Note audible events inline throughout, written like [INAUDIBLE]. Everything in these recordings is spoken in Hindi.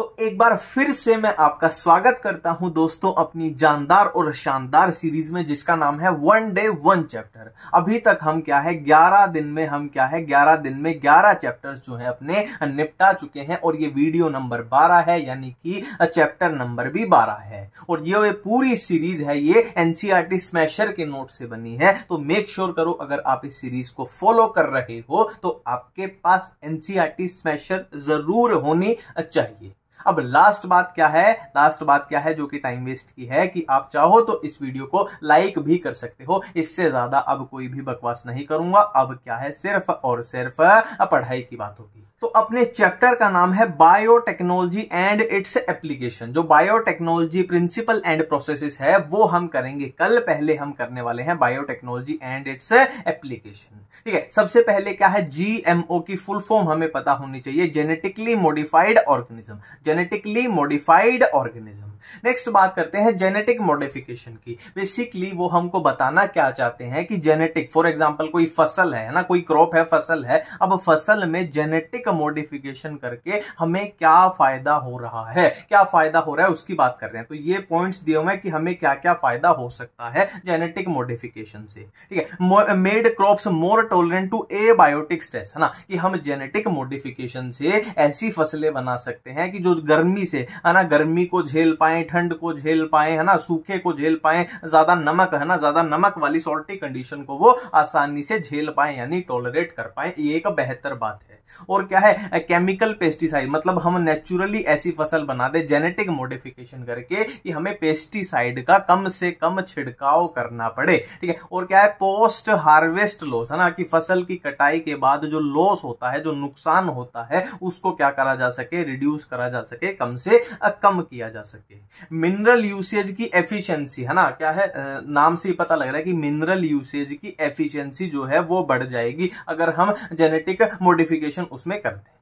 तो एक बार फिर से मैं आपका स्वागत करता हूं दोस्तों अपनी जानदार और शानदार सीरीज में जिसका नाम है वन डे वन चैप्टर अभी तक हम क्या है 11 दिन में हम क्या है 11 दिन में 11 चैप्टर जो है अपने निपटा चुके हैं और ये वीडियो नंबर 12 है यानी कि चैप्टर नंबर भी 12 है और ये, ये पूरी सीरीज है ये एनसीआरटी स्मैशर e के नोट से बनी है तो मेक श्योर करो अगर आप इस सीरीज को फॉलो कर रहे हो तो आपके पास एनसीआरटी स्मैशर e जरूर होनी चाहिए अब लास्ट बात क्या है लास्ट बात क्या है जो कि टाइम वेस्ट की है कि आप चाहो तो इस वीडियो को लाइक भी कर सकते हो इससे ज्यादा अब कोई भी बकवास नहीं करूंगा अब क्या है सिर्फ और सिर्फ पढ़ाई की बात होगी तो अपने चैप्टर का नाम है बायोटेक्नोलॉजी एंड इट्स एप्लीकेशन जो बायोटेक्नोलॉजी प्रिंसिपल एंड प्रोसेसेस है वो हम करेंगे कल पहले हम करने वाले हैं बायोटेक्नोलॉजी एंड इट्स एप्लीकेशन ठीक है सबसे पहले क्या है जीएमओ की फुल फॉर्म हमें पता होनी चाहिए genetically modified organism genetically modified organism next बात करते हैं जेनेटिक मॉडिफिकेशन की बेसिकली वो हमको बताना क्या चाहते हैं कि जेनेटिक फॉर एग्जाम्पल कोई फसल है ना कोई क्रॉप है फसल है अब फसल में जेनेटिक मॉडिफिकेशन करके हमें क्या फायदा हो रहा है क्या फायदा हो रहा है उसकी बात कर रहे हैं तो ये पॉइंट दिए हुए कि हमें क्या क्या फायदा हो सकता है जेनेटिक मॉडिफिकेशन से ठीक है made crop more tolerant to abiotic stress है ना कि हम जेनेटिक मॉडिफिकेशन से ऐसी फसलें बना सकते हैं कि जो गर्मी से है ना गर्मी को झेल पाए पाए ठंड को झेल पाए है ना सूखे को झेल पाए ज्यादा नमक है ना ज्यादा नमक वाली सॉल्टी कंडीशन को वो आसानी से झेल पाए यानी टॉलरेट कर पाए ये एक बेहतर बात है और क्या है केमिकल पेस्टिसाइड मतलब हम नेचुरली ऐसी फसल बना दे जेनेटिक मोडिफिकेशन करके कि हमें पेस्टिसाइड का कम से कम छिड़काव करना पड़े ठीक है और क्या है पोस्ट हार्वेस्ट लॉस है ना कि फसल की कटाई के बाद जो लॉस होता है जो नुकसान होता है उसको क्या करा जा सके रिड्यूस करा जा सके कम से कम किया जा सके मिनरल यूसेज की एफिशिएंसी है ना क्या है नाम से ही पता लग रहा है कि मिनरल यूसेज की एफिशिएंसी जो है वो बढ़ जाएगी अगर हम जेनेटिक मोडिफिकेशन एडिशन उसमें करते हैं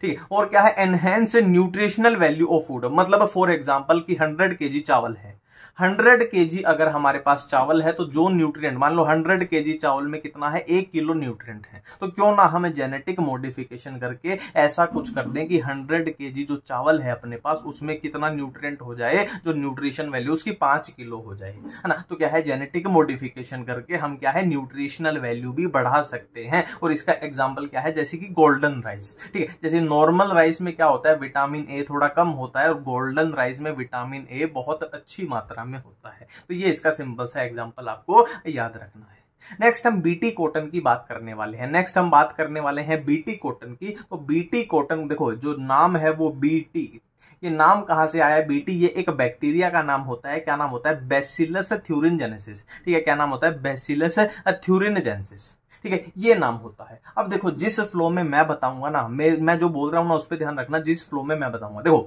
ठीक है और क्या है enhance nutritional value of food मतलब फॉर एग्जाम्पल की हंड्रेड के चावल है के जी अगर हमारे पास चावल है तो जो न्यूट्रिएंट मान लो के जी चावल में कितना है एक किलो न्यूट्रिएंट है तो क्यों ना हमें जेनेटिक मॉडिफिकेशन करके ऐसा कुछ कर दें कि के जी जो चावल है अपने पास उसमें कितना न्यूट्रिएंट हो जाए जो न्यूट्रिशन वैल्यू उसकी पांच किलो हो जाए है ना तो क्या है जेनेटिक मॉडिफिकेशन करके हम क्या है न्यूट्रिशनल वैल्यू भी बढ़ा सकते हैं और इसका एग्जाम्पल क्या है जैसे कि गोल्डन राइस ठीक है जैसे नॉर्मल राइस में क्या होता है विटामिन ए थोड़ा कम होता है और गोल्डन राइस में विटामिन ए बहुत अच्छी मात्रा में होता है तो ये इसका सिंपल सा एग्जाम्पल आपको याद रखना है नेक्स्ट हम बीटी कॉटन की बात करने वाले हैं नेक्स्ट हम बात करने वाले हैं बीटी कॉटन की तो बीटी कॉटन देखो जो नाम है वो बीटी ये नाम कहाँ से आया बीटी ये एक बैक्टीरिया का नाम होता है क्या नाम होता है बेसिलस थ्यूरिनजेनेसिस ठीक है क्या नाम होता है बेसिलस थ्यूरिनजेनेसिस ठीक है ये नाम होता है अब देखो जिस फ्लो में मैं बताऊंगा ना मैं मैं जो बोल रहा हूँ ना उस पर ध्यान रखना जिस फ्लो में मैं बताऊंगा देखो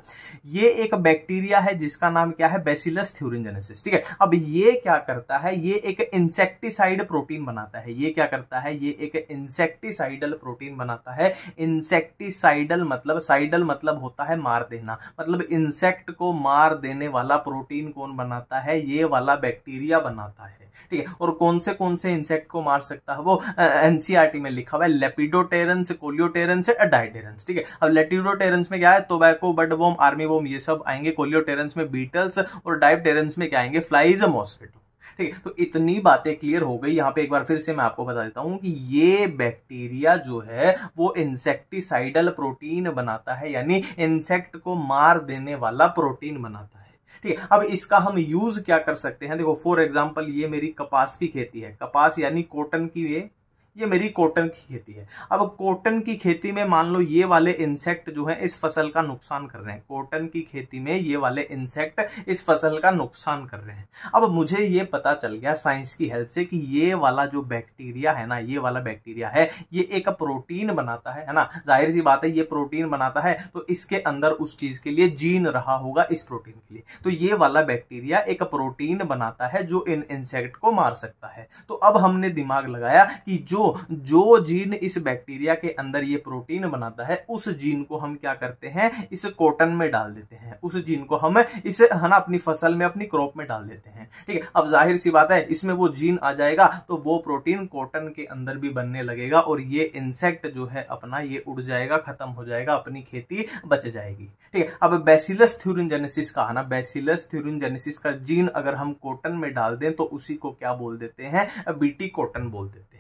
ये एक बैक्टीरिया है जिसका नाम क्या है बेसिलस थ्यूरिनजेनेसिस ठीक है अब ये क्या करता है ये एक इंसेक्टिसाइड प्रोटीन बनाता है ये क्या करता है ये एक इंसेक्टिसाइडल प्रोटीन बनाता है इंसेक्टिसाइडल मतलब साइडल मतलब होता है मार देना मतलब इंसेक्ट को मार देने वाला प्रोटीन कौन बनाता है ये वाला बैक्टीरिया बनाता है ठीक है और कौन से कौन से इंसेक्ट को मार सकता है वो एनसीआरटी में लिखा हुआ है लेपिडोटेरेंस कोलियोटेरेंस और डाइटेरेंस ठीक है अब लेटिडोटेरेंस में क्या है टोबैको वोम आर्मी वोम ये सब आएंगे कोलियोटेरेंस में बीटल्स और डाइटेरेंस में क्या आएंगे फ्लाइज मॉस्किटो ठीक है तो इतनी बातें क्लियर हो गई यहां पे एक बार फिर से मैं आपको बता देता हूं कि ये बैक्टीरिया जो है वो इंसेक्टिसाइडल प्रोटीन बनाता है यानी इंसेक्ट को मार देने वाला प्रोटीन बनाता है ठीक है अब इसका हम यूज क्या कर सकते हैं देखो फॉर एग्जांपल ये मेरी कपास की खेती है कपास यानी कॉटन की ये ये मेरी कॉटन की खेती है अब कॉटन की खेती में मान लो ये वाले इंसेक्ट जो है इस फसल का नुकसान कर रहे हैं कॉटन की खेती में ये वाले इंसेक्ट इस फसल का नुकसान कर रहे हैं अब मुझे ये पता चल गया साइंस की हेल्प से कि ये वाला जो बैक्टीरिया है ना ये वाला बैक्टीरिया है ये एक प्रोटीन बनाता है है ना जाहिर सी बात है ये प्रोटीन बनाता है तो इसके अंदर उस चीज के लिए जीन रहा होगा इस प्रोटीन के लिए तो ये वाला बैक्टीरिया एक प्रोटीन बनाता है जो इन इंसेक्ट को मार सकता है तो अब हमने दिमाग लगाया कि जो जो जीन इस बैक्टीरिया के अंदर ये प्रोटीन बनाता है उस जीन को हम क्या करते हैं इस कॉटन में डाल देते हैं उस जीन को हम इसे है ना अपनी फसल में अपनी क्रॉप में डाल देते हैं ठीक है अब जाहिर सी बात है इसमें वो जीन आ जाएगा तो वो प्रोटीन कॉटन के अंदर भी बनने लगेगा और ये इंसेक्ट जो है अपना ये उड़ जाएगा खत्म हो जाएगा अपनी खेती बच जाएगी ठीक है अब बेसिलस थ्यूरिनजेनेसिस का ना बेसिलस थ्यूरिनजेनेसिस का जीन अगर हम कॉटन में डाल दें तो उसी को क्या बोल देते हैं बीटी कॉटन बोल देते हैं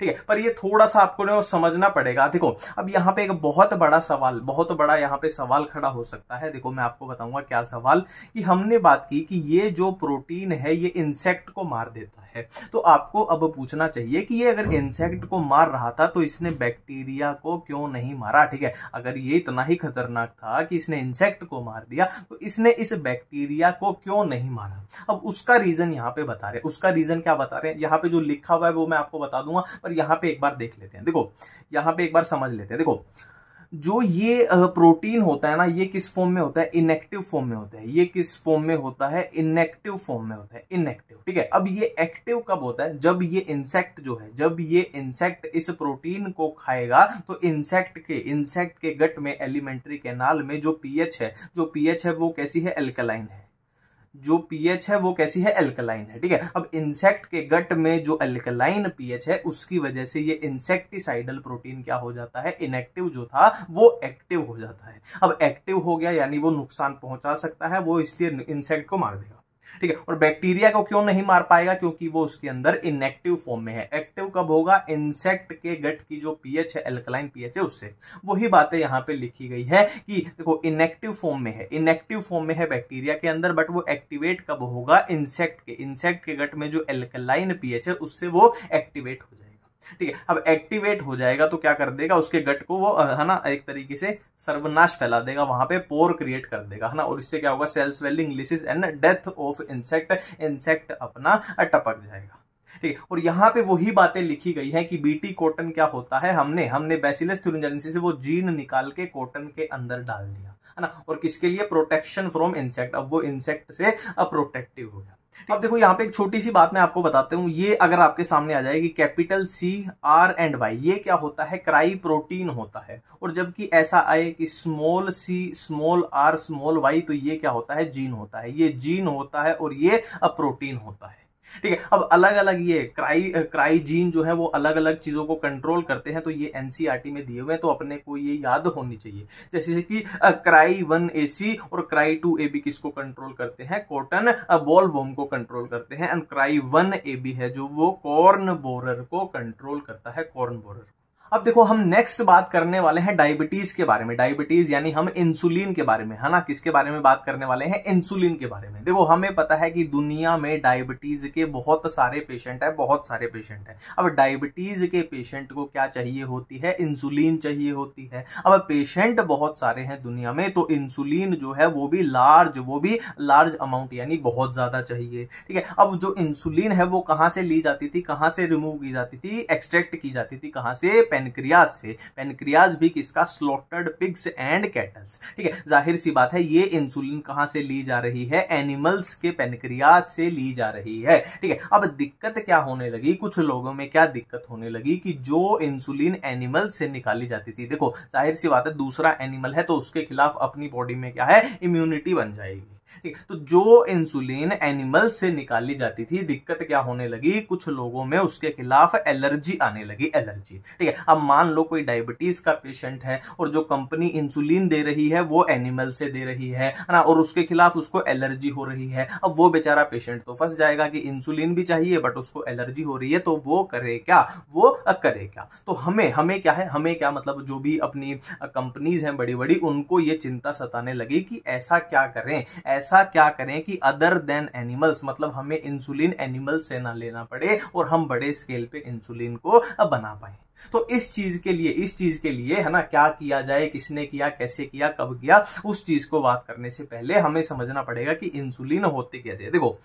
ठीक है पर ये थोड़ा सा आपको ना समझना पड़ेगा देखो अब यहाँ पे एक बहुत बड़ा सवाल बहुत बड़ा यहाँ पे सवाल खड़ा हो सकता है देखो मैं आपको बताऊंगा क्या सवाल कि हमने बात की कि ये जो प्रोटीन है ये इंसेक्ट को मार देता है तो आपको अब पूछना चाहिए कि ये अगर इंसेक्ट को मार रहा था तो इसने बैक्टीरिया को क्यों नहीं मारा ठीक है अगर ये इतना ही खतरनाक था कि इसने इंसेक्ट को मार दिया तो इसने इस बैक्टीरिया को क्यों नहीं मारा अब उसका रीजन यहाँ पे बता रहे उसका रीजन क्या बता रहे हैं यहाँ पे जो लिखा हुआ है वो मैं आपको बता दूंगा पर यहाँ पे एक बार देख लेते हैं देखो यहाँ पे एक बार समझ लेते हैं देखो जो ये प्रोटीन होता है ना ये किस फॉर्म में होता है इनएक्टिव फॉर्म में होता है ये किस फॉर्म में होता है इनएक्टिव फॉर्म में होता है इनएक्टिव ठीक है अब ये एक्टिव कब होता है जब ये इंसेक्ट जो है जब ये इंसेक्ट इस प्रोटीन को खाएगा तो इंसेक्ट के इंसेक्ट के गट में एलिमेंट्री कैनाल में जो पीएच है जो पीएच है वो कैसी है एल्कलाइन है जो पीएच है वो कैसी है एल्कलाइन है ठीक है अब इंसेक्ट के गट में जो एल्कलाइन पीएच है उसकी वजह से ये इंसेक्टिसाइडल प्रोटीन क्या हो जाता है इनएक्टिव जो था वो एक्टिव हो जाता है अब एक्टिव हो गया यानी वो नुकसान पहुंचा सकता है वो इसलिए इंसेक्ट को मार देगा ठीक है और बैक्टीरिया को क्यों नहीं मार पाएगा क्योंकि वो उसके अंदर इनएक्टिव फॉर्म में है एक्टिव कब होगा इंसेक्ट के गट की जो पीएच है एल्कलाइन पीएच है उससे वही बातें यहां पे लिखी गई है कि देखो इनएक्टिव फॉर्म में है इनएक्टिव फॉर्म में है बैक्टीरिया के अंदर बट वो एक्टिवेट कब होगा इंसेक्ट के इंसेक्ट के गट में जो एल्कलाइन पीएच है उससे वो एक्टिवेट हो जाए ठीक है अब एक्टिवेट हो जाएगा तो क्या कर देगा उसके गट को वो है ना एक तरीके से सर्वनाश फैला देगा वहां पे पोर क्रिएट कर देगा है ना और इससे क्या होगा cell swelling lysis and death of insect insect अपना टपक जाएगा ठीक है और यहाँ पे वही बातें लिखी गई है कि बीटी कॉटन क्या होता है हमने हमने बेसिलस थ्यूरिंजेंसी से वो जीन निकाल के कॉटन के अंदर डाल दिया है ना और किसके लिए प्रोटेक्शन फ्रॉम इंसेक्ट अब वो इंसेक्ट से अप्रोटेक्टिव हो गया अब देखो यहाँ पे एक छोटी सी बात मैं आपको बताते हूँ ये अगर आपके सामने आ जाएगी capital C R and Y ये क्या होता है क्राई प्रोटीन होता है और जबकि ऐसा आए कि small c small r small y तो ये क्या होता है जीन होता है ये जीन होता है और ये प्रोटीन होता है ठीक है अब अलग अलग ये क्राई क्राई जीन जो है वो अलग अलग चीजों को कंट्रोल करते हैं तो ये एनसीईआरटी e में दिए हुए हैं तो अपने को ये याद होनी चाहिए जैसे कि क्राई वन ए सी और क्राई टू ए बी किसको कंट्रोल करते हैं कॉटन बॉल वोम को कंट्रोल करते हैं and cry one A B है जो वो कॉर्न बोरर को कंट्रोल करता है कॉर्न बोरर अब देखो हम नेक्स्ट बात करने वाले हैं डायबिटीज के बारे में डायबिटीज यानी हम इंसुलिन के बारे में है ना किसके बारे में बात करने वाले हैं इंसुलिन के बारे में देखो हमें पता है कि दुनिया में डायबिटीज के बहुत सारे पेशेंट है बहुत सारे पेशेंट है अब डायबिटीज के पेशेंट को क्या चाहिए होती है इंसुलिन चाहिए होती है अब पेशेंट बहुत सारे हैं दुनिया में तो इंसुलिन जो है वो भी लार्ज वो भी लार्ज अमाउंट यानी बहुत ज्यादा चाहिए ठीक है अब जो इंसुलिन है वो कहां से ली जाती थी कहां से रिमूव की जाती थी एक्सट्रैक्ट की जाती थी कहां से पेन पेनक्रियाज से पेनक्रियाज भी किसका स्लॉटर्ड पिग्स एंड कैटल्स ठीक है जाहिर सी बात है ये इंसुलिन कहां से ली जा रही है एनिमल्स के पेनक्रियाज से ली जा रही है ठीक है अब दिक्कत क्या होने लगी कुछ लोगों में क्या दिक्कत होने लगी कि जो इंसुलिन एनिमल से निकाली जाती थी देखो जाहिर सी बात है दूसरा एनिमल है तो उसके खिलाफ अपनी बॉडी में क्या है इम्यूनिटी बन जाएगी ठीक तो जो इंसुलिन एनिमल से निकाली जाती थी दिक्कत क्या होने लगी कुछ लोगों में उसके खिलाफ एलर्जी आने लगी एलर्जी ठीक है अब मान लो कोई डायबिटीज का पेशेंट है और जो कंपनी इंसुलिन दे रही है वो एनिमल से दे रही है ना और उसके खिलाफ उसको एलर्जी हो रही है अब वो बेचारा पेशेंट तो फंस जाएगा कि इंसुलिन भी चाहिए बट उसको एलर्जी हो रही है तो वो करे क्या वो करे क्या तो हमें हमें क्या है हमें क्या मतलब जो भी अपनी कंपनीज हैं बड़ी बड़ी उनको ये चिंता सताने लगी कि ऐसा क्या करें ऐसा ऐसा क्या करें कि अदर देन एनिमल्स मतलब हमें इंसुलिन एनिमल से ना लेना पड़े और हम बड़े स्केल पे इंसुलिन को बना पाए तो इस चीज के लिए इस चीज के लिए है ना क्या किया जाए किसने किया कैसे किया कब किया उस चीज को बात करने से पहले हमें समझना पड़ेगा कि इंसुलिन होती कैसे देखो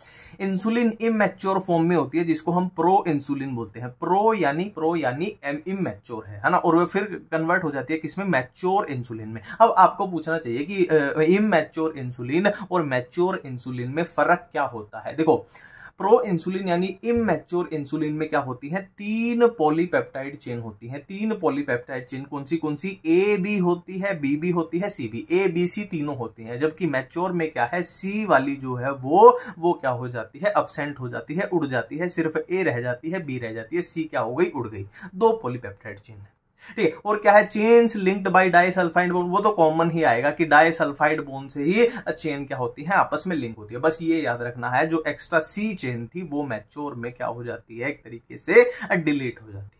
इंसुलिन इमेच्योर फॉर्म में होती है जिसको हम प्रो इंसुलिन बोलते हैं प्रो यानी प्रो यानी इमेच्योर है ना और वह फिर कन्वर्ट हो जाती है किसमें मैच्योर इंसुलिन में अब आपको पूछना चाहिए कि इमेच्योर इंसुलिन और मैच्योर इंसुलिन में फर्क क्या होता है देखो प्रो इंसुलिन यानी इमेच्योर इंसुलिन में क्या होती है तीन पॉलीपेप्टाइड चेन होती है तीन पॉलीपेप्टाइड चेन कौन सी कौन सी ए बी होती है बी बी होती है C B A B C तीनों होती है जबकि मैच्योर में क्या है सी वाली जो है वो वो क्या हो जाती है अपसेंट हो जाती है उड़ जाती है सिर्फ ए रह जाती है बी रह जाती है सी क्या हो गई उड़ गई दो पॉलीपेप्टाइड चेन है ठीक है और क्या है chains linked by disulphide bond वो तो कॉमन ही आएगा कि डाइसल्फाइड बोन से ही चेन क्या होती है आपस में लिंक होती है बस ये याद रखना है जो एक्स्ट्रा सी चेन थी वो मैच्योर में क्या हो जाती है एक तरीके से डिलीट हो जाती है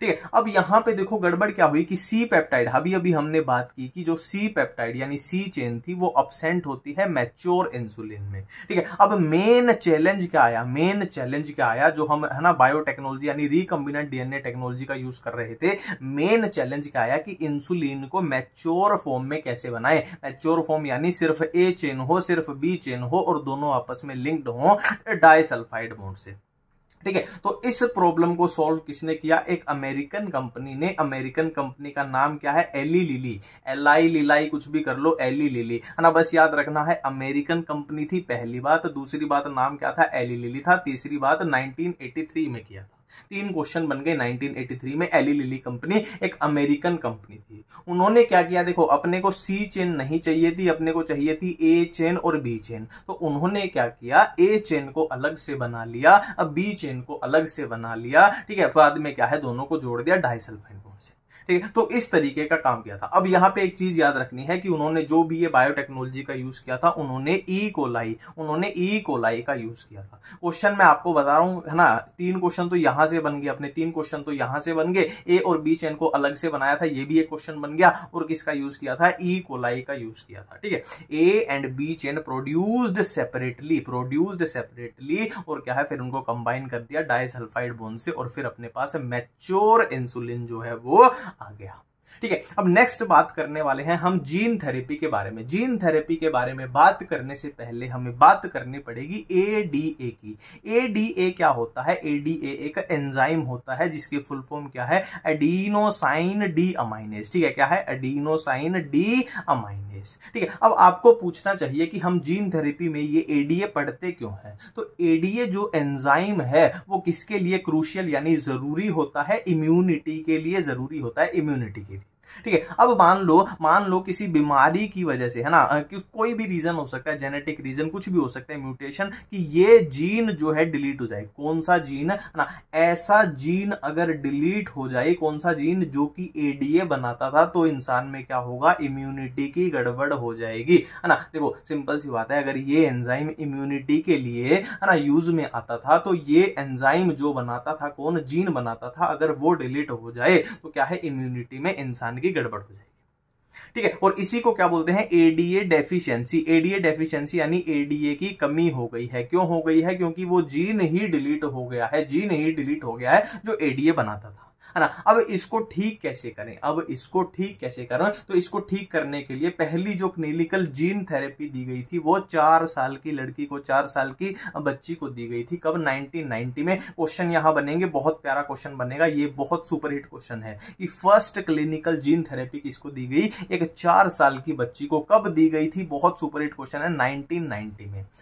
ठीक है अब यहां पे देखो गड़बड़ क्या हुई कि सी पेप्टाइड अभी अभी हमने बात की कि जो सी पेप्टाइड यानी सी चेन थी वो अपसेंट होती है मैच्योर इंसुलिन में ठीक है अब मेन चैलेंज क्या आया मेन चैलेंज क्या आया जो हम है ना बायोटेक्नोलॉजी यानी रिकम्बिनेंट डीएनए टेक्नोलॉजी का यूज कर रहे थे मेन चैलेंज क्या आया कि इंसुलिन को मैच्योर फॉर्म में कैसे बनाए मैच्योर फॉर्म यानी सिर्फ ए चेन हो सिर्फ बी चेन हो और दोनों आपस में लिंक्ड हो डाइसल्फाइड मोड से ठीक है तो इस प्रॉब्लम को सॉल्व किसने किया एक अमेरिकन कंपनी ने अमेरिकन कंपनी का नाम क्या है एली लिली एलाई लिलाई कुछ भी कर लो एली लिली है ना बस याद रखना है अमेरिकन कंपनी थी पहली बात दूसरी बात नाम क्या था एली लिली था तीसरी बात 1983 में किया था तीन क्वेश्चन बन गए 1983 में एली लिली कंपनी एक अमेरिकन कंपनी थी उन्होंने क्या किया देखो अपने को सी चेन नहीं चाहिए थी अपने को चाहिए थी ए चेन और बी चेन तो उन्होंने क्या किया ए चेन को अलग से बना लिया अब बी चेन को अलग से बना लिया ठीक है बाद में क्या है दोनों को जोड़ दिया डाइसल्फाइन बॉन्ड से ठीक है तो इस तरीके का काम किया था अब यहाँ पे एक चीज याद रखनी है कि उन्होंने जो भी ये बायोटेक्नोलॉजी का यूज किया था उन्होंने ई e कोलाई उन्होंने ई e कोलाई का यूज किया था क्वेश्चन मैं आपको बता रहा हूं है ना तीन क्वेश्चन तो यहां से बन गए अपने तीन क्वेश्चन तो यहां से बन गए ए और बी चैन को अलग से बनाया था ये भी एक क्वेश्चन बन गया और किसका यूज किया था ई e कोलाई का यूज किया था ठीक है A and B chain produced separately produced separately और क्या है फिर उनको कंबाइन कर दिया डाइसल्फाइड बोन से और फिर अपने पास मैच्योर इंसुलिन जो है वो आ गया ठीक है अब नेक्स्ट बात करने वाले हैं हम जीन थेरेपी के बारे में जीन थेरेपी के बारे में बात करने से पहले हमें बात करनी पड़ेगी ए डी ए की ए डी ए क्या होता है ए एक एंजाइम होता है जिसके फुल फॉर्म क्या है एडीनोसाइन डी अमाइनेस ठीक है क्या है एडीनोसाइन डी अमाइनेस ठीक है अब आपको पूछना चाहिए कि हम जीन थेरेपी में ये एडीए पढ़ते क्यों है तो एडीए जो एंजाइम है वो किसके लिए क्रूशियल यानी जरूरी होता है इम्यूनिटी के लिए जरूरी होता है इम्यूनिटी के ठीक है अब मान लो मान लो किसी बीमारी की वजह से है ना कि कोई भी रीजन हो सकता है जेनेटिक रीजन कुछ भी हो सकता है म्यूटेशन कि ये जीन जो है डिलीट हो जाए कौन सा जीन है ना ऐसा जीन अगर डिलीट हो जाए कौन सा जीन जो कि एडीए बनाता था तो इंसान में क्या होगा इम्यूनिटी की गड़बड़ हो जाएगी है ना देखो सिंपल सी बात है अगर ये एंजाइम इम्यूनिटी के लिए है ना यूज में आता था तो ये एंजाइम जो बनाता था कौन जीन बनाता था अगर वो डिलीट हो जाए तो क्या है इम्यूनिटी में इंसान जिंदगी गड़बड़ हो जाएगी ठीक है और इसी को क्या बोलते हैं एडीए डेफिशिएंसी एडीए डेफिशिएंसी यानी एडीए की कमी हो गई है क्यों हो गई है क्योंकि वो जीन ही डिलीट हो गया है जीन ही डिलीट हो गया है जो एडीए बनाता था है ना अब इसको ठीक कैसे करें अब इसको ठीक कैसे करें तो इसको ठीक करने के लिए पहली जो क्लिनिकल जीन थेरेपी दी गई थी वो चार साल की लड़की को चार साल की बच्ची को दी गई थी कब 1990 में क्वेश्चन यहां बनेंगे बहुत प्यारा क्वेश्चन बनेगा ये बहुत सुपरहिट क्वेश्चन है कि फर्स्ट क्लिनिकल जीन थेरेपी किसको दी गई एक चार साल की बच्ची को कब दी गई थी बहुत सुपरहिट क्वेश्चन है नाइनटीन में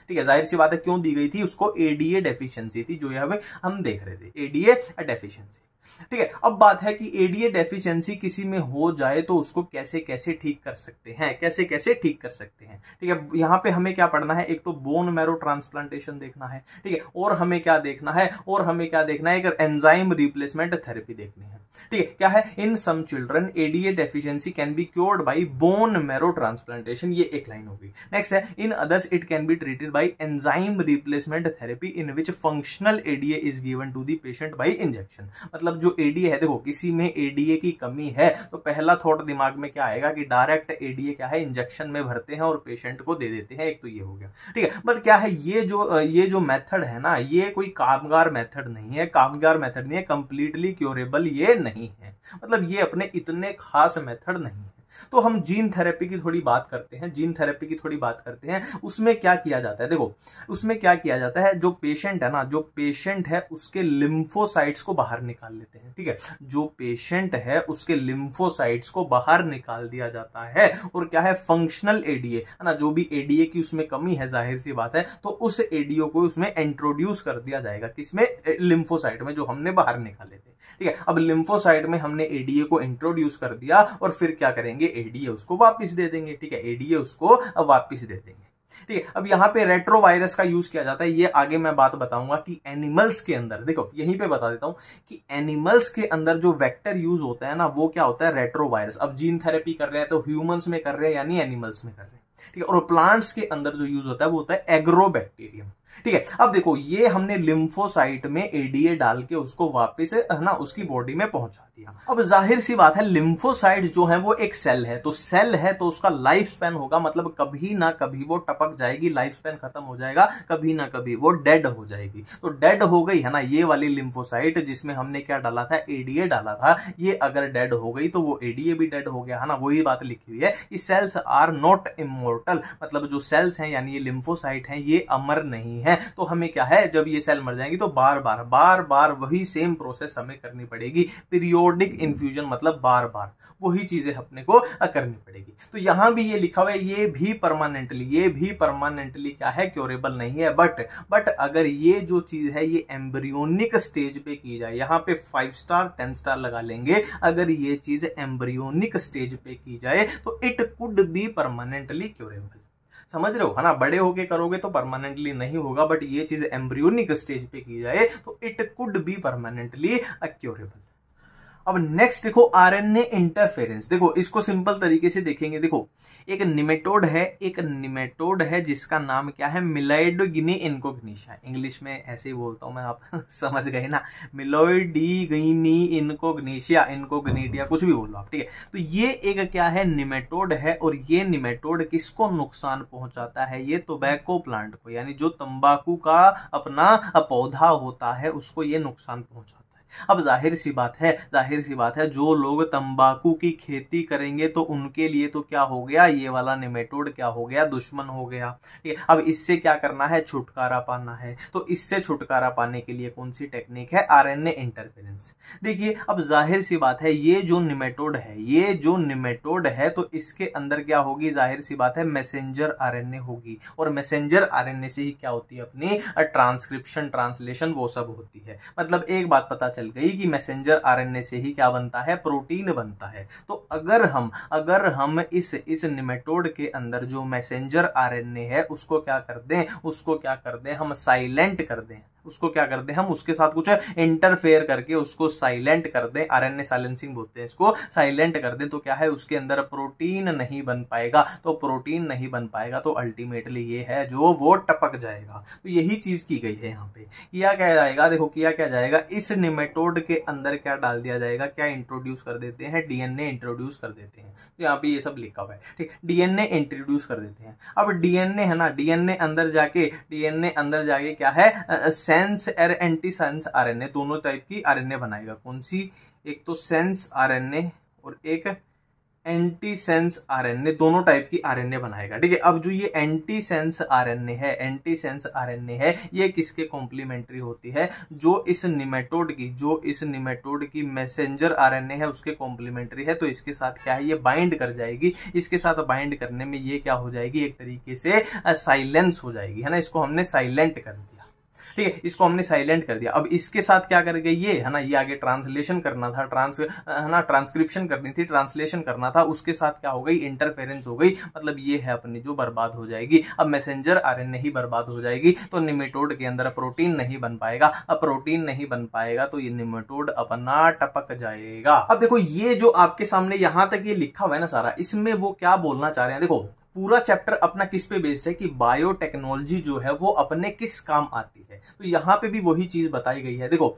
ठीक है जाहिर सी बात है क्यों दी गई थी उसको एडीए डेफिशिएंसी थी जो यहां हम देख रहे थे एडीए डेफिशिएंसी ठीक है अब बात है कि एडीए डेफिशिएंसी किसी में हो जाए तो उसको कैसे कैसे ठीक कर सकते हैं कैसे कैसे ठीक कर सकते हैं ठीक है यहां पे हमें क्या पढ़ना है एक तो बोन मैरो ट्रांसप्लांटेशन देखना है ठीक है और हमें क्या देखना है और हमें क्या देखना है एक एंजाइम रिप्लेसमेंट थेरेपी देखनी है ठीक है क्या है in some children ADA deficiency can be cured by bone marrow transplantation ये एक लाइन होगी नेक्स्ट है in others it can be treated by enzyme replacement therapy in which functional ADA is given to the patient by injection मतलब जो जो एडीए है देखो किसी में एडीए की कमी है तो पहला थॉट दिमाग में क्या आएगा कि डायरेक्ट एडीए क्या है इंजेक्शन में भरते हैं और पेशेंट को दे देते हैं एक तो ये हो गया ठीक है बट क्या है ये जो ये जो मेथड है ना ये कोई कामगार मेथड नहीं है कामगार मेथड नहीं है कंप्लीटली क्योरेबल ये नहीं है मतलब ये अपने इतने खास मेथड नहीं है तो हम जीन थेरेपी की थोड़ी बात करते हैं जीन थेरेपी की थोड़ी बात करते हैं उसमें क्या किया जाता है देखो उसमें क्या किया जाता है जो पेशेंट है ना जो पेशेंट है उसके लिम्फोसाइट्स को बाहर निकाल लेते हैं ठीक है जो पेशेंट है उसके लिम्फोसाइट्स को बाहर निकाल दिया जाता है और क्या है फंक्शनल एडीए है ना जो भी एडीए की उसमें कमी है जाहिर सी बात है तो उस एडीओ को उसमें इंट्रोड्यूस कर दिया जाएगा किसमें लिम्फोसाइट में जो हमने बाहर निकाले थे ठीक है अब लिम्फोसाइट में हमने एडीए को इंट्रोड्यूस कर दिया और फिर क्या करेंगे एडीए उसको वापिस दे देंगे ठीक है एडीए उसको वापिस दे देंगे ठीक है अब यहाँ पे रेट्रोवायरस का यूज किया जाता है ये आगे मैं बात बताऊंगा कि एनिमल्स के अंदर देखो यहीं पे बता देता हूं कि एनिमल्स के अंदर जो वेक्टर यूज होता है ना वो क्या होता है रेट्रोवायरस अब जीन थेरेपी कर रहे हैं तो ह्यूमंस में कर रहे हैं यानी एनिमल्स में कर रहे हैं ठीक है और प्लांट्स के अंदर जो यूज होता है वो होता है एग्रो बैक्टीरियम ठीक है अब देखो ये हमने लिम्फोसाइट में एडीए डाल के उसको वापिस है ना उसकी बॉडी में पहुंचा दिया अब जाहिर सी बात है लिम्फोसाइड जो है वो एक सेल है तो सेल है तो उसका लाइफ स्पेन होगा मतलब कभी ना कभी वो टपक जाएगी लाइफ स्पेन खत्म हो जाएगा कभी ना कभी वो डेड हो जाएगी तो डेड हो गई है ना ये वाली लिम्फोसाइट जिसमें हमने क्या डाला था एडीए डाला था ये अगर डेड हो गई तो वो एडीए भी डेड हो गया है ना वही बात लिखी हुई है कि सेल्स आर नॉट इमोर्टल मतलब जो सेल्स हैं यानी ये लिम्फोसाइट हैं ये अमर नहीं है तो हमें क्या है जब ये सेल मर जाएंगी तो बार बार बार बार वही सेम प्रोसेस हमें करनी पड़ेगी पीरियोड एपिसोडिक इन्फ्यूजन मतलब बार बार वही चीजें अपने को करनी पड़ेगी तो यहां भी ये लिखा हुआ है ये भी परमानेंटली ये भी परमानेंटली क्या है क्योरेबल नहीं है बट बट अगर ये जो चीज है ये एम्ब्रियोनिक स्टेज पे की जाए यहाँ पे फाइव स्टार टेन स्टार लगा लेंगे अगर ये चीज एम्ब्रियोनिक स्टेज पे की जाए तो it could be permanently curable समझ रहे हो है ना बड़े होके करोगे तो परमानेंटली नहीं होगा बट ये चीज एम्ब्रियोनिक स्टेज पे की जाए तो it could be permanently incurable अब नेक्स्ट देखो आरएनए इंटरफेरेंस देखो इसको सिंपल तरीके से देखेंगे देखो एक निमेटोड है एक निमेटोड है जिसका नाम क्या है गिनी इनकोग्निशा इंग्लिश में ऐसे ही बोलता हूं मैं आप [LAUGHS] समझ गए ना गिनी इनकोग्निशिया इनकोग्निटिया कुछ भी बोलो आप ठीक है तो ये एक क्या है निमेटोड है और ये निमेटोड किसको नुकसान पहुंचाता है ये टोबैको प्लांट को यानी जो तंबाकू का अपना पौधा होता है उसको ये नुकसान पहुंचा अब जाहिर सी बात है जाहिर सी बात है जो लोग तंबाकू की खेती करेंगे तो उनके लिए तो क्या हो गया ये वाला निमेटोड क्या हो गया दुश्मन हो गया ठीक है अब इससे क्या करना है छुटकारा पाना है तो इससे छुटकारा पाने के लिए कौन सी टेक्निक है आरएनए इंटरफेरेंस देखिए अब जाहिर सी बात है ये जो निमेटोड है ये जो निमेटोड है तो इसके अंदर क्या होगी जाहिर सी बात है मैसेंजर ए होगी और मैसेंजर ए से ही क्या होती है अपनी ट्रांसक्रिप्शन ट्रांसलेशन वो सब होती है मतलब एक बात पता चल चल गई कि मैसेंजर आर से ही क्या बनता है प्रोटीन बनता है तो अगर हम अगर हम इस इस निमेटोड के अंदर जो मैसेंजर आरएनए है उसको क्या कर दें उसको क्या कर दें हम साइलेंट कर दें उसको क्या कर हैं हम उसके साथ कुछ इंटरफेयर करके उसको साइलेंट कर दें आर एन ए साइलेंसिंग बोलते हैं इसको साइलेंट कर दें तो क्या है उसके अंदर प्रोटीन नहीं बन पाएगा तो प्रोटीन नहीं बन पाएगा तो अल्टीमेटली ये है जो वो टपक जाएगा तो यही चीज की गई है यहाँ पे किया क्या जाएगा देखो किया क्या जाएगा इस निमेटोड के अंदर क्या डाल दिया जाएगा क्या इंट्रोड्यूस कर देते हैं डीएनए इंट्रोड्यूस कर देते हैं तो यहाँ पे ये सब लिखा हुआ है ठीक डीएनए इंट्रोड्यूस कर देते हैं अब डीएनए है ना डीएनए अंदर जाके डीएनए अंदर जाके क्या है sense or antisense RNA दोनों टाइप की आरएनए बनाएगा कौन सी एक तो सेंस आरएनए और एक एंटी सेंस आरएनए दोनों टाइप की आरएनए बनाएगा ठीक है अब जो ये एंटी सेंस आरएनए है एंटी सेंस आरएनए है ये किसके कॉम्प्लीमेंट्री होती है जो इस निमेटोड की जो इस निमेटोड की मैसेंजर आरएनए है उसके कॉम्प्लीमेंट्री है तो इसके साथ क्या है ये बाइंड कर जाएगी इसके साथ बाइंड करने में ये क्या हो जाएगी एक तरीके से साइलेंस हो जाएगी है ना इसको हमने साइलेंट कर दिया ठीक है इसको हमने साइलेंट कर दिया अब इसके साथ क्या करेंगे ये है ना ये आगे ट्रांसलेशन करना था ट्रांस है ना ट्रांसक्रिप्शन करनी थी ट्रांसलेशन करना था उसके साथ क्या हो गई इंटरफेरेंस हो गई मतलब ये है अपनी जो बर्बाद हो जाएगी अब मैसेंजर आर ही बर्बाद हो जाएगी तो निमेटोड के अंदर प्रोटीन नहीं बन पाएगा अब प्रोटीन नहीं बन पाएगा तो ये निमेटोड अपना टपक जाएगा अब देखो ये जो आपके सामने यहां तक ये लिखा हुआ है ना सारा इसमें वो क्या बोलना चाह रहे हैं देखो पूरा चैप्टर अपना किस पे बेस्ड है कि बायोटेक्नोलॉजी जो है वो अपने किस काम आती है तो यहाँ पे भी वही चीज बताई गई है देखो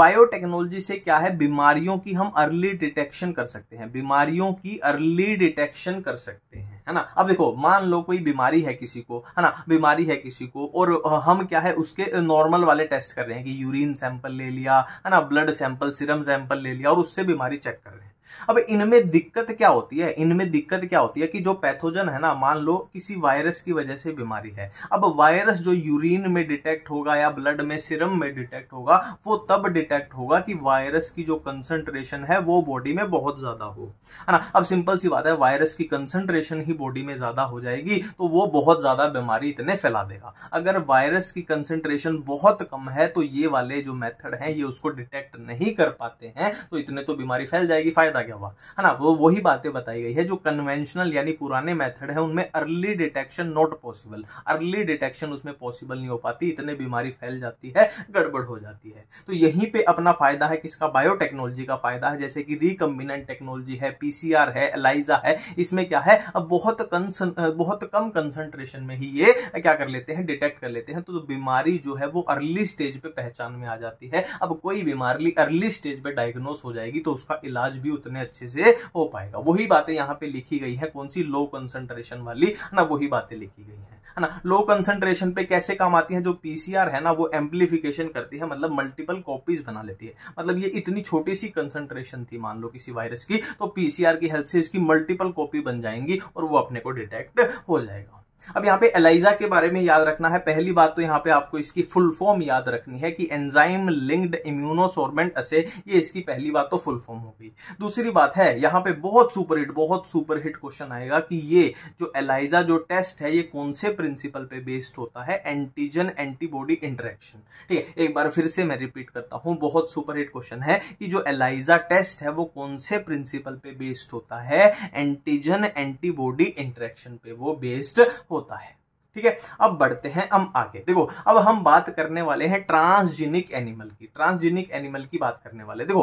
बायोटेक्नोलॉजी से क्या है बीमारियों की हम अर्ली डिटेक्शन कर सकते हैं बीमारियों की अर्ली डिटेक्शन कर सकते हैं है ना अब देखो मान लो कोई बीमारी है किसी को है ना बीमारी है किसी को और हम क्या है उसके नॉर्मल वाले टेस्ट कर रहे हैं कि यूरिन सैंपल ले लिया है ना ब्लड सैंपल सिरम सैंपल ले लिया और उससे बीमारी चेक कर रहे हैं अब इनमें दिक्कत क्या होती है इनमें दिक्कत क्या होती है कि जो पैथोजन है ना मान लो किसी वायरस की वजह से बीमारी है अब वायरस जो यूरिन में डिटेक्ट होगा या ब्लड में सिरम में डिटेक्ट होगा वो तब डिटेक्ट होगा कि वायरस की जो कंसंट्रेशन है वो बॉडी में बहुत ज्यादा हो है ना अब सिंपल सी बात है वायरस की कंसंट्रेशन ही बॉडी में ज्यादा हो जाएगी तो वो बहुत ज्यादा बीमारी इतने फैला देगा अगर वायरस की कंसंट्रेशन बहुत कम है तो ये वाले जो मेथड है ये उसको डिटेक्ट नहीं कर पाते हैं तो इतने तो बीमारी फैल जाएगी फायदा डेटा क्या हुआ है ना वो वही बातें बताई गई है जो कन्वेंशनल यानी पुराने मेथड है उनमें early detection not possible early detection उसमें पॉसिबल नहीं हो पाती इतने बीमारी फैल जाती है गड़बड़ हो जाती है तो यहीं पे अपना फायदा है किसका बायोटेक्नोलॉजी का फायदा है जैसे कि रिकम्बिनेंट टेक्नोलॉजी है पीसीआर है एलाइजा है इसमें क्या है अब बहुत कंसन बहुत कम कंसंट्रेशन में ही ये क्या कर लेते हैं डिटेक्ट कर लेते हैं तो, तो बीमारी जो है वो अर्ली स्टेज पे पहचान में आ जाती है अब कोई बीमारी अर्ली स्टेज पे डायग्नोस हो जाएगी तो उसका इलाज भी उतना उतने अच्छे से हो पाएगा वही बातें यहाँ पे लिखी गई है कौन सी लो कंसंट्रेशन वाली ना वही बातें लिखी गई है है ना लो कंसंट्रेशन पे कैसे काम आती है जो पीसीआर है ना वो एम्पलीफिकेशन करती है मतलब मल्टीपल कॉपीज बना लेती है मतलब ये इतनी छोटी सी कंसंट्रेशन थी मान लो किसी वायरस की तो पीसीआर की हेल्प से इसकी मल्टीपल कॉपी बन जाएंगी और वो अपने को डिटेक्ट हो जाएगा अब यहाँ पे एलाइजा के बारे में याद रखना है पहली बात तो यहाँ पे आपको इसकी फुल फॉर्म याद रखनी है कि एंजाइम लिंक्ड इम्यूनोसोरमेंट असे ये इसकी पहली बात तो फुल फॉर्म होगी दूसरी बात है यहाँ पे बहुत हिट बहुत हिट क्वेश्चन आएगा कि ये जो एलाइजा जो टेस्ट है ये कौन से प्रिंसिपल पे बेस्ड होता है एंटीजन एंटीबॉडी इंटरेक्शन ठीक है एक बार फिर से मैं रिपीट करता हूँ बहुत सुपरहिट क्वेश्चन है कि जो एलाइजा टेस्ट है वो कौन से प्रिंसिपल पे बेस्ड होता है एंटीजन एंटीबॉडी इंटरेक्शन पे वो बेस्ड हो होता है ठीक है अब बढ़ते हैं हम आगे देखो अब हम बात करने वाले हैं ट्रांसजेनिक एनिमल की ट्रांसजेनिक एनिमल की बात करने वाले देखो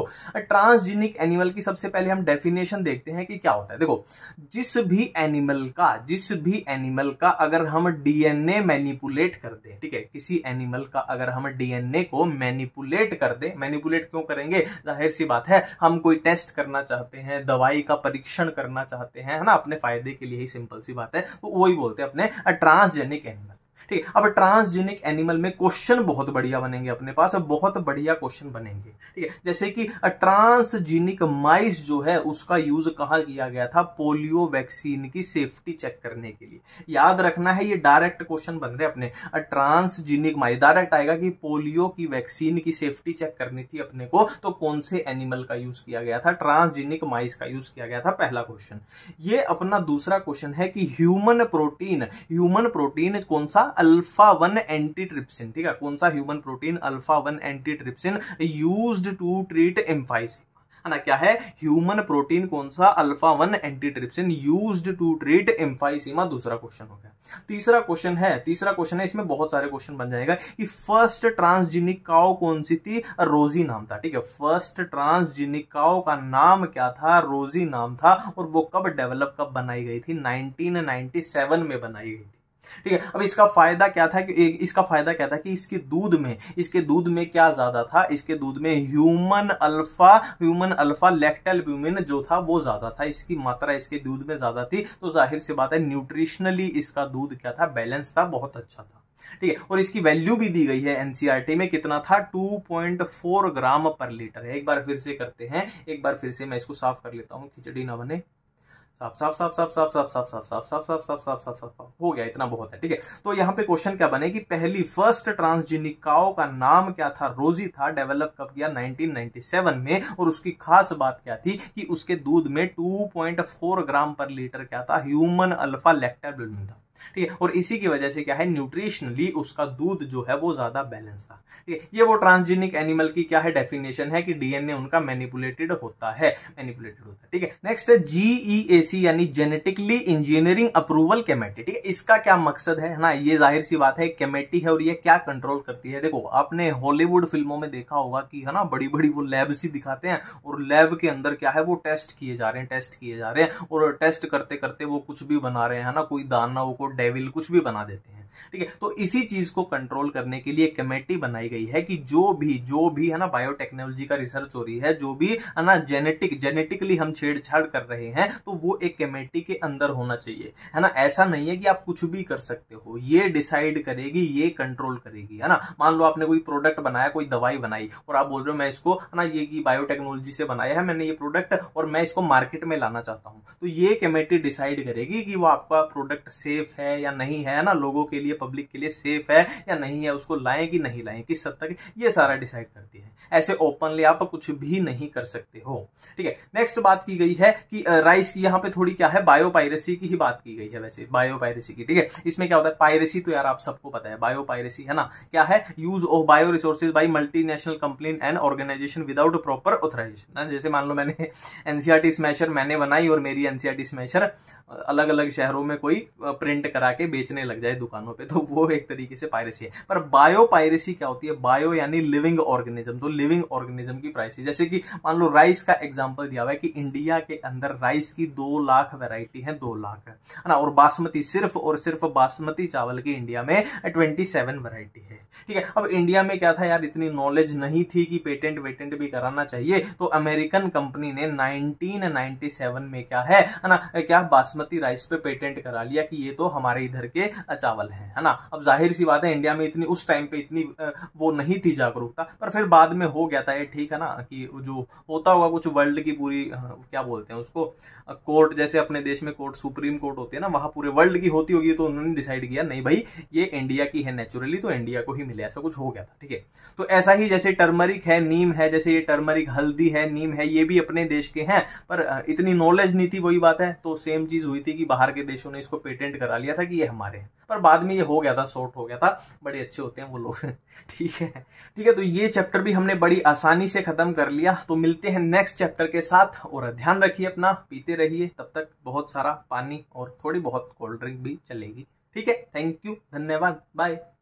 ट्रांसजेनिक एनिमल की सबसे पहले हम डेफिनेशन देखते हैं कि क्या होता है देखो जिस भी एनिमल का जिस भी एनिमल का अगर हम डीएनए मैनिपुलेट कर दें ठीक है किसी एनिमल का अगर हम डीएनए को मैनिपुलेट कर दें मैनिपुलेट क्यों करेंगे जाहिर सी बात है हम कोई टेस्ट करना चाहते हैं दवाई का परीक्षण करना चाहते हैं है ना अपने फायदे के लिए ही सिंपल सी बात है तो वही बोलते हैं अपने ट्रांसजेनिक じゃねえけんな。ठीक है अब ट्रांसजेनिक एनिमल में क्वेश्चन बहुत बढ़िया बनेंगे अपने पास बहुत बढ़िया क्वेश्चन बनेंगे ठीक है जैसे कि ट्रांसजेनिक माइस जो है उसका यूज कहा किया गया था पोलियो वैक्सीन की सेफ्टी चेक करने के लिए याद रखना है ये डायरेक्ट क्वेश्चन बन रहे अपने ट्रांसजेनिक माइस डायरेक्ट आएगा कि पोलियो की वैक्सीन की सेफ्टी चेक करनी थी अपने को तो कौन से एनिमल का यूज किया गया था ट्रांसजेनिक माइस का यूज किया गया था पहला क्वेश्चन ये अपना दूसरा क्वेश्चन है कि ह्यूमन प्रोटीन ह्यूमन प्रोटीन कौन सा अल्फा वन एंटी ट्रिप्सिन ठीक है कौन सा human protein alpha one antitrypsin used to treat emphysema क्या है ह्यूमन प्रोटीन कौन सा alpha one antitrypsin used to treat emphysema दूसरा क्वेश्चन हो गया तीसरा क्वेश्चन है तीसरा क्वेश्चन है इसमें बहुत सारे क्वेश्चन बन जाएगा कि फर्स्ट ट्रांसजेनिक काओ कौन सी थी रोजी नाम था ठीक है फर्स्ट ट्रांसजेनिक काओ का नाम क्या था रोजी नाम था और वो कब डेवलप कब बनाई गई थी नाइनटीन में बनाई गई थी ठीक है अब इसका फायदा क्या था कि इसका फायदा क्या था कि इसके दूध में इसके दूध में क्या ज्यादा था इसके दूध में human alpha human alpha lactalbumin जो था वो ज्यादा था इसकी मात्रा इसके दूध में ज्यादा थी तो जाहिर सी बात है न्यूट्रिशनली इसका दूध क्या था बैलेंस था बहुत अच्छा था ठीक है और इसकी वैल्यू भी दी गई है एनसीआरटी में कितना था 2.4 ग्राम पर लीटर है एक बार फिर से करते हैं एक बार फिर से मैं इसको साफ कर लेता हूं खिचड़ी ना बने साफ साफ साफ साफ साफ साफ साफ साफ साफ साफ साफ साफ साफ साफ साफ हो गया इतना बहुत है ठीक है तो यहाँ पे क्वेश्चन क्या बने पहली फर्स्ट ट्रांसजेनिकाओ का नाम क्या था रोजी था डेवलप कब किया 1997 में और उसकी खास बात क्या थी कि उसके दूध में 2.4 ग्राम पर लीटर क्या था ह्यूमन अल्फा लेक्टाबिलिन था ठीक है और इसी की वजह से क्या है न्यूट्रिशनली उसका दूध जो है वो ज्यादा बैलेंस था ठीक है ये वो ट्रांसजेनिक एनिमल की क्या है डेफिनेशन है कि डीएनए उनका मैनिपुलेटेड होता है मैनिपुलेटेड होता है ठीक है नेक्स्ट है जीईएसी e यानी जेनेटिकली इंजीनियरिंग अप्रूवल कमेटी ठीक है इसका क्या मकसद है ना ये जाहिर सी बात है कमेटी है और ये क्या कंट्रोल करती है देखो आपने हॉलीवुड फिल्मों में देखा होगा कि है ना बड़ी बड़ी वो लैब सी दिखाते हैं और लैब के अंदर क्या है वो टेस्ट किए जा रहे हैं टेस्ट किए जा रहे हैं और टेस्ट करते करते वो कुछ भी बना रहे हैं ना कोई दाना हो कोई डेविल कुछ भी बना देते हैं ठीक है तो इसी चीज को कंट्रोल करने के लिए कमेटी बनाई गई है कि जो भी जो भी है ना बायोटेक्नोलॉजी का रिसर्च हो रही है जो भी है ना जेनेटिक जेनेटिकली हम छेड़छाड़ कर रहे हैं तो वो एक कमेटी के अंदर होना चाहिए है ना ऐसा नहीं है कि आप कुछ भी कर सकते हो ये डिसाइड करेगी ये कंट्रोल करेगी है ना मान लो आपने कोई प्रोडक्ट बनाया कोई दवाई बनाई और आप बोल रहे हो मैं इसको है ना ये बायोटेक्नोलॉजी से बनाया है मैंने ये प्रोडक्ट और मैं इसको मार्केट में लाना चाहता हूँ तो ये कमेटी डिसाइड करेगी कि वो आपका प्रोडक्ट सेफ है या नहीं है ना लोगों के लिए पब्लिक के लिए सेफ है या नहीं है उसको लाएं कि नहीं लाएं किस हद तक ये सारा डिसाइड करती है ऐसे ओपनली आप कुछ भी नहीं कर सकते हो ठीक है नेक्स्ट बात की गई है कि राइस की यहां पे थोड़ी क्या है बायो पायरेसी की ही बात की गई है वैसे बायो पायरेसी की ठीक है इसमें क्या होता है पायरेसी तो यार आप सबको पता है बायो पायरेसी है ना क्या है use of bio resources by multi national company and organisation without proper authorisation जैसे मान लो मैंने एनसीआरटी [LAUGHS] स्मैशर e मैंने बनाई और मेरी एनसीआरटी स्मैशर अलग अलग शहरों में कोई प्रिंट करा के बेचने लग जाए दुकानों पे तो वो एक तरीके से पायरेसी है पर बायो पायरेसी क्या होती है बायो यानी लिविंग ऑर्गेनिज्म तो लिविंग ऑर्गेनिज्म की प्राइसी जैसे कि मान लो राइस का एग्जाम्पल दिया हुआ है कि इंडिया के अंदर राइस की दो लाख वेराइटी है दो लाख है ना और बासमती सिर्फ और सिर्फ बासमती चावल की इंडिया में ट्वेंटी सेवन वेराइटी है ठीक है अब इंडिया में क्या था यार इतनी नॉलेज नहीं थी कि पेटेंट वेटेंट भी कराना चाहिए तो अमेरिकन कंपनी ने 1997 में क्या है ना क्या बासमती बासमती राइस पे पेटेंट करा लिया कि ये तो हमारे इधर के चावल हैं है ना अब जाहिर सी बात है इंडिया में इतनी उस टाइम पे इतनी वो नहीं थी जागरूकता पर फिर बाद में हो गया था ये ठीक है ना कि जो होता होगा कुछ वर्ल्ड की पूरी क्या बोलते हैं उसको कोर्ट जैसे अपने देश में कोर्ट सुप्रीम कोर्ट होती है ना वहां पूरे वर्ल्ड की होती होगी तो उन्होंने डिसाइड किया नहीं भाई ये इंडिया की है नेचुरली तो इंडिया को ही मिले ऐसा कुछ हो गया था ठीक है तो ऐसा ही जैसे टर्मरिक है नीम है जैसे ये टर्मरिक हल्दी है नीम है ये भी अपने देश के हैं पर इतनी नॉलेज नहीं थी वही बात है तो सेम चीज रिलीज हुई थी कि बाहर के देशों ने इसको पेटेंट करा लिया था कि ये हमारे हैं पर बाद में ये हो गया था शॉर्ट हो गया था बड़े अच्छे होते हैं वो लोग [LAUGHS] ठीक है ठीक है तो ये चैप्टर भी हमने बड़ी आसानी से खत्म कर लिया तो मिलते हैं नेक्स्ट चैप्टर के साथ और ध्यान रखिए अपना पीते रहिए तब तक बहुत सारा पानी और थोड़ी बहुत कोल्ड ड्रिंक भी चलेगी ठीक है थैंक यू धन्यवाद बाय